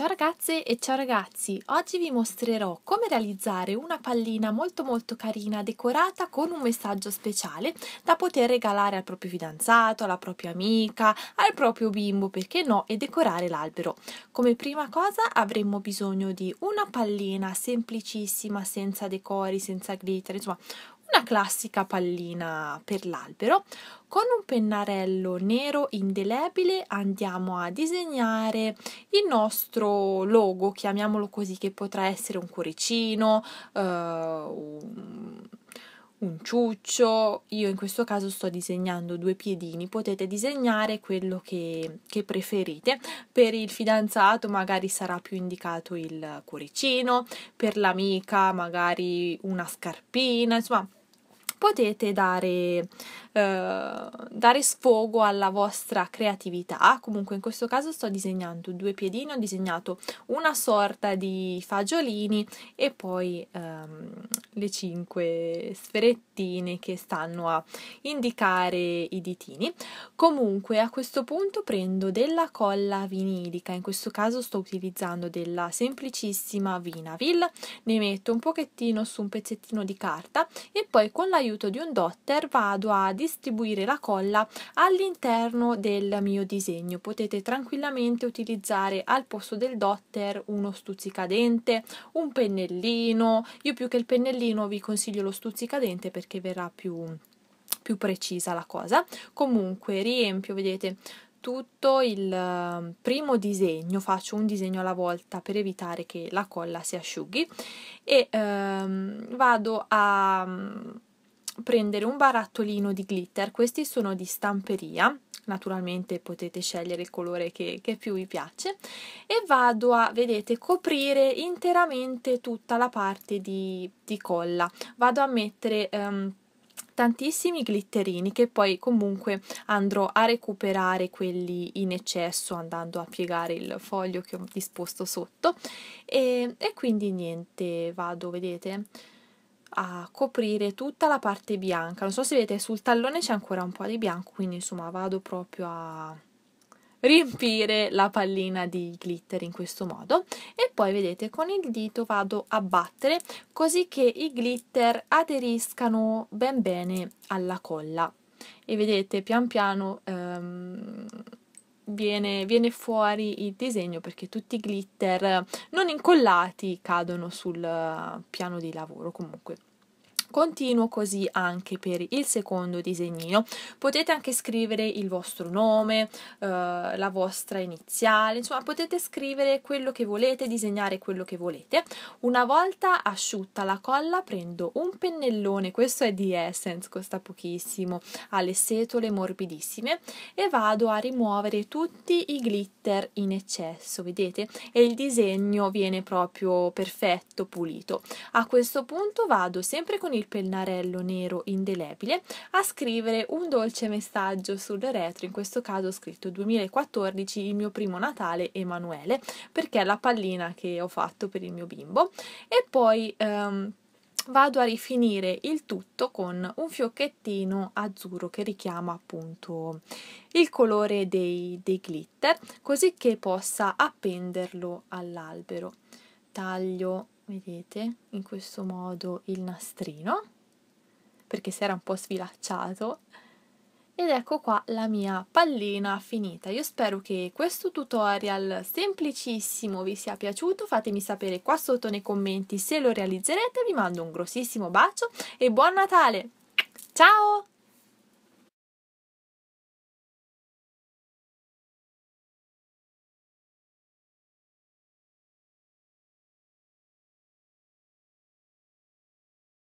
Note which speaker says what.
Speaker 1: Ciao ragazze e ciao ragazzi, oggi vi mostrerò come realizzare una pallina molto molto carina decorata con un messaggio speciale da poter regalare al proprio fidanzato, alla propria amica, al proprio bimbo, perché no, e decorare l'albero. Come prima cosa avremo bisogno di una pallina semplicissima, senza decori, senza glitter, insomma una classica pallina per l'albero. Con un pennarello nero indelebile andiamo a disegnare il nostro logo, chiamiamolo così, che potrà essere un cuoricino, eh, un un ciuccio, io in questo caso sto disegnando due piedini, potete disegnare quello che, che, preferite, per il fidanzato magari sarà più indicato il cuoricino, per l'amica magari una scarpina, insomma potete dare eh, dare sfogo alla vostra creatività. Comunque in questo caso sto disegnando due piedini, ho disegnato una sorta di fagiolini e poi ehm, le cinque sferettine che stanno a indicare i ditini. Comunque a questo punto prendo della colla vinilica, in questo caso sto utilizzando della semplicissima Vinavil, ne metto un pochettino su un pezzettino di carta e poi con l'aiuto di un dotter vado a distribuire la colla all'interno del mio disegno. Potete tranquillamente utilizzare al posto del dotter uno stuzzicadente, un pennellino. Io più che il pennellino vi consiglio lo stuzzicadente perché verrà più, più precisa la cosa. Comunque riempio, vedete, tutto il ehm, primo disegno, faccio un disegno alla volta per evitare che la colla si asciughi e ehm, vado a prendere un barattolino di glitter, questi sono di stamperia, naturalmente potete scegliere il colore che, che, più vi piace e vado a, vedete, coprire interamente tutta la parte di, di colla, vado a mettere... Um, tantissimi glitterini che poi comunque andrò a recuperare quelli in eccesso andando a piegare il foglio che ho disposto sotto e, e quindi niente vado vedete a coprire tutta la parte bianca. Non so se vedete sul tallone c'è ancora un po' di bianco, quindi insomma vado proprio a riempire la pallina di glitter in questo modo e poi vedete con il dito vado a battere così che i glitter aderiscano ben bene alla colla e vedete pian piano ehm, Viene, viene, fuori il disegno perché tutti i glitter non incollati cadono sul eh, piano di lavoro comunque Continuo così anche per il secondo disegnino. Potete anche scrivere il vostro nome, eh, la vostra iniziale, insomma potete scrivere quello che volete, disegnare quello che volete. Una volta asciutta la colla prendo un pennellone, questo è di Essence, costa pochissimo, ha le setole morbidissime e vado a rimuovere tutti i glitter in eccesso, vedete? E il disegno viene proprio perfetto, pulito. A questo punto vado sempre con il il pennarello nero indelebile a scrivere un dolce messaggio sul retro, in questo caso ho scritto 2014, il mio primo Natale Emanuele, perché è la pallina che ho fatto per il mio bimbo e poi ehm, vado a rifinire il tutto con un fiocchettino azzurro che richiama appunto il colore dei, dei glitter così che possa appenderlo all'albero taglio vedete in questo modo il nastrino perché si era un po' svilacciato ed ecco qua la mia pallina finita. Io spero che questo tutorial semplicissimo vi sia piaciuto, fatemi sapere qua sotto nei commenti se lo realizzerete, vi mando un grossissimo bacio e buon Natale! Ciao!